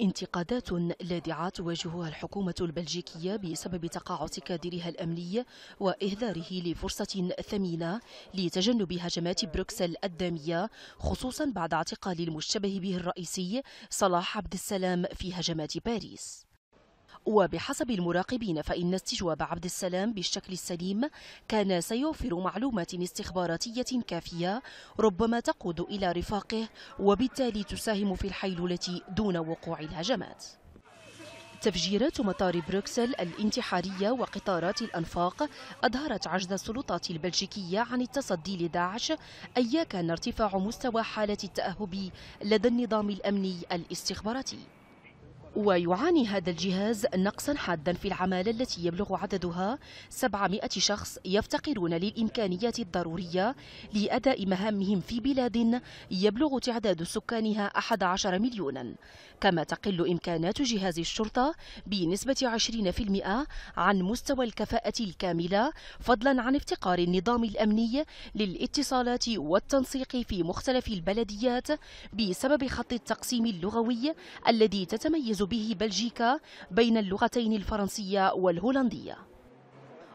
انتقادات لاذعة تواجهها الحكومة البلجيكية بسبب تقاعس كادرها الأمني وإهداره لفرصة ثمينة لتجنب هجمات بروكسل الدامية خصوصا بعد اعتقال المشتبه به الرئيسي صلاح عبد السلام في هجمات باريس وبحسب المراقبين فإن استجواب عبد السلام بالشكل السليم كان سيوفر معلومات استخباراتية كافية ربما تقود إلى رفاقه وبالتالي تساهم في الحيلولة دون وقوع الهجمات تفجيرات مطار بروكسل الانتحارية وقطارات الأنفاق أظهرت عجز السلطات البلجيكية عن التصدي لداعش أيا كان ارتفاع مستوى حالة التأهب لدى النظام الأمني الاستخباراتي ويعاني هذا الجهاز نقصا حادا في العمالة التي يبلغ عددها 700 شخص يفتقرون للإمكانيات الضرورية لأداء مهامهم في بلاد يبلغ تعداد سكانها 11 مليونا كما تقل إمكانات جهاز الشرطة بنسبة 20% عن مستوى الكفاءة الكاملة فضلا عن افتقار النظام الأمني للاتصالات والتنسيق في مختلف البلديات بسبب خط التقسيم اللغوي الذي تتميز به بلجيكا بين اللغتين الفرنسية والهولندية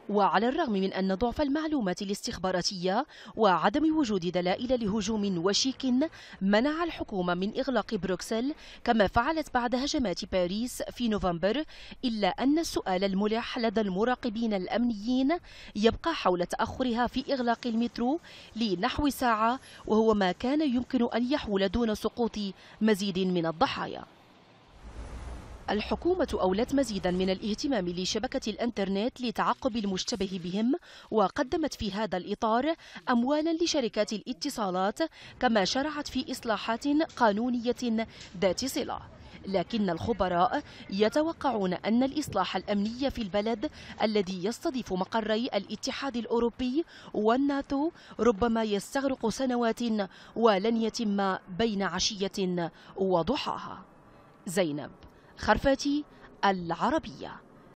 وعلى الرغم من أن ضعف المعلومات الاستخباراتية وعدم وجود دلائل لهجوم وشيك منع الحكومة من إغلاق بروكسل كما فعلت بعد هجمات باريس في نوفمبر إلا أن السؤال الملح لدى المراقبين الأمنيين يبقى حول تأخرها في إغلاق المترو لنحو ساعة وهو ما كان يمكن أن يحول دون سقوط مزيد من الضحايا الحكومة أولت مزيدا من الاهتمام لشبكة الإنترنت لتعقب المشتبه بهم وقدمت في هذا الإطار أموالا لشركات الاتصالات كما شرعت في إصلاحات قانونية ذات صلة لكن الخبراء يتوقعون أن الإصلاح الأمني في البلد الذي يستضيف مقري الاتحاد الأوروبي والناتو ربما يستغرق سنوات ولن يتم بين عشية وضحاها زينب خرفتي العربية